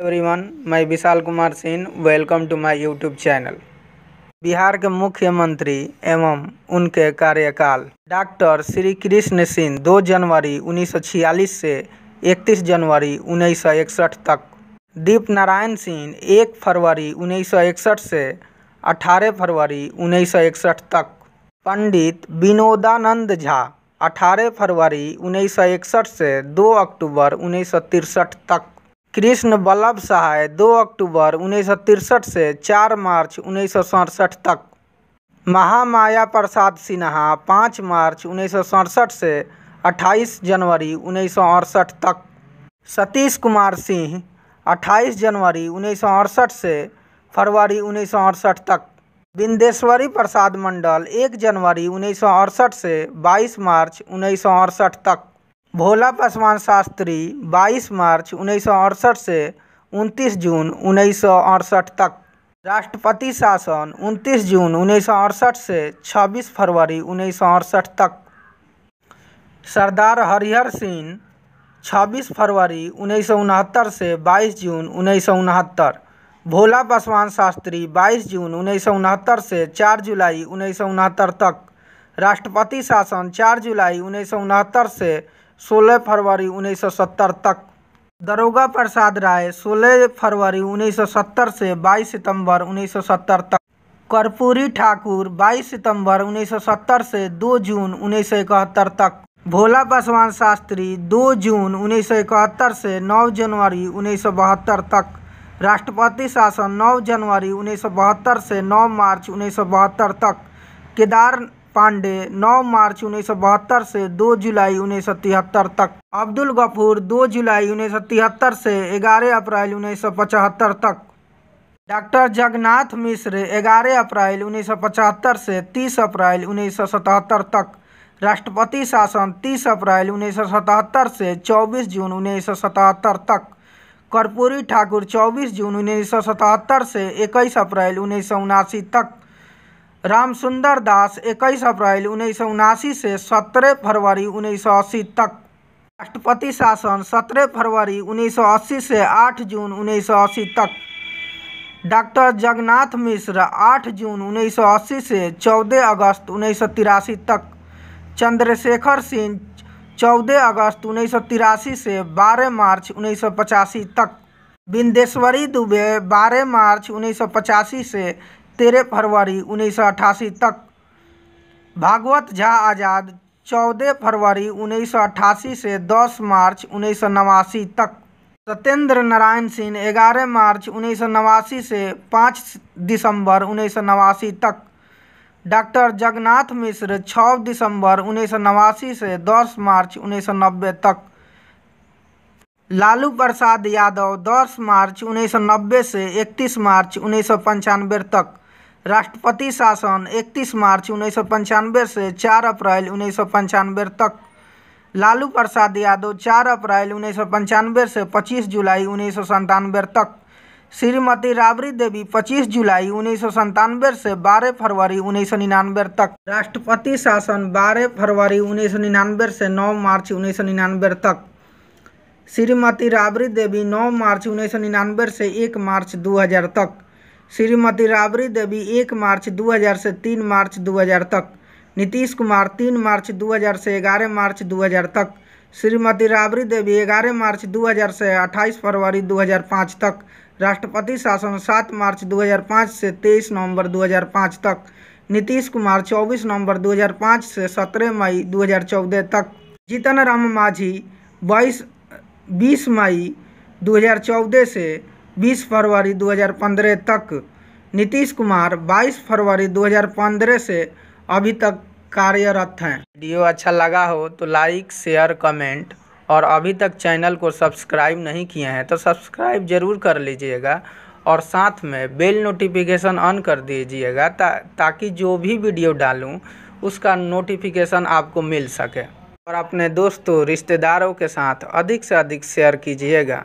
everyone मैं Vishal Kumar Singh welcome to my YouTube channel Bihar के मुख्यमंत्री एवं उनके कार्यकाल डॉक्टर श्री कृष्ण सिंह 2 जनवरी 1946 से 31 जनवरी 1961 तक दीप नारायण सिंह 1 फरवरी 1961 से 18 फरवरी 1961 तक पंडित विनोदानंद झा 18 फरवरी 1961 से 2 अक्टूबर उन्नीस तक कृष्ण बल्लभ सहाय 2 अक्टूबर उन्नीस से 4 मार्च उन्नीस तक महामाया प्रसाद सिन्हा 5 मार्च उन्नीस से 28 जनवरी उन्नीस तक सतीश कुमार सिंह 28 जनवरी उन्नीस से फरवरी उन्नीस तक बिंदेश्वरी प्रसाद मंडल 1 जनवरी उन्नीस से 22 मार्च उन्नीस तक भोला पासवान शास्त्री बाईस मार्च उन्नीस से उनतीस जून उन्नीस तक राष्ट्रपति शासन 29 जून उन्नीस से 26 फरवरी उन्नीस तक सरदार हरिहर सिंह 26 फरवरी उन्नीस से 22 जून उन्नीस भोला पासवान शास्त्री 22 जून उन्नीस से 4 जुलाई उन्नीस तक राष्ट्रपति शासन 4 जुलाई उन्नीस से 16 फरवरी 1970 तक दरोगा प्रसाद राय 16 फरवरी 1970 से 22 सितंबर 1970 तक कर्पूरी ठाकुर 22 सितंबर 1970 से 2 जून उन्नीस तक भोला पासवान शास्त्री 2 जून उन्नीस से 9 जनवरी उन्नीस तक राष्ट्रपति शासन 9 जनवरी उन्नीस से 9 मार्च उन्नीस तक केदार पांडे 9 मार्च उन्नीस से 2 जुलाई उन्नीस तक अब्दुल गफूर 2 जुलाई उन्नीस से 11 अप्रैल उन्नीस तक डॉक्टर जगन्नाथ मिश्र 11 अप्रैल उन्नीस से 30 अप्रैल उन्नीस तक राष्ट्रपति शासन 30 अप्रैल उन्नीस से 24 जून उन्नीस तक कर्पूरी ठाकुर 24 जून उन्नीस से 21 अप्रैल उन्नीस तक राम सुंदर दास इक्कीस अप्रैल उन्नीस से सत्रह फरवरी अस्सी तक राष्ट्रपति शासन सत्रह फरवरी 1980 से 8 जून 1980 तक डॉक्टर जगन्नाथ मिश्र 8 जून 1980 से 14 अगस्त उन्नीस तक चंद्रशेखर सिंह 14 अगस्त उन्नीस से 12 मार्च उन्नीस तक बिंदेश्वरी दुबे 12 मार्च उन्नीस से तेरह फरवरी उन्नीस तक भागवत झा आज़ाद चौदह फरवरी उन्नीस से 10 मार्च उन्नीस तक सत्येंद्र नारायण सिंह ग्यारह मार्च उन्नीस से 5 दिसंबर उन्नीस तक डॉक्टर जगन्नाथ मिश्र 6 दिसंबर उन्नीस से 10 मार्च उन्नीस तक लालू प्रसाद यादव 10 मार्च उन्नीस से 31 मार्च उन्नीस तक राष्ट्रपति शासन 31 मार्च उन्नीस से 4 अप्रैल उन्नीस तक लालू प्रसाद यादव 4 अप्रैल उन्नीस से 25 जुलाई उन्नीस तक श्रीमती राबड़ी देवी 25 जुलाई उन्नीस से 12 फरवरी उन्नीस तक राष्ट्रपति शासन 12 फरवरी उन्नीस से 9 मार्च उन्नीस तक श्रीमती राबड़ी देवी 9 मार्च उन्नीस से 1 मार्च 2000 तक श्रीमती राबड़ी देवी एक मार्च 2000 से 3 मार्च 2000 तक नीतीश कुमार 3 मार्च 2000 से 11 मार्च 2000 तक श्रीमती राबड़ी देवी 11 मार्च 2000 से 28 फरवरी 2005 तक राष्ट्रपति शासन 7 मार्च 2005 से 23 नवंबर 2005 तक नीतीश कुमार 24 नवंबर 2005 से 17 मई 2014 तक जीतन राम मांझी बाईस बीस मई 2014 से 20 फरवरी 2015 तक नीतीश कुमार 22 फरवरी 2015 से अभी तक कार्यरत हैं वीडियो अच्छा लगा हो तो लाइक शेयर कमेंट और अभी तक चैनल को सब्सक्राइब नहीं किए हैं तो सब्सक्राइब ज़रूर कर लीजिएगा और साथ में बेल नोटिफिकेशन ऑन कर दीजिएगा ता, ताकि जो भी वीडियो डालूं उसका नोटिफिकेशन आपको मिल सके और अपने दोस्तों रिश्तेदारों के साथ अधिक से अधिक शेयर कीजिएगा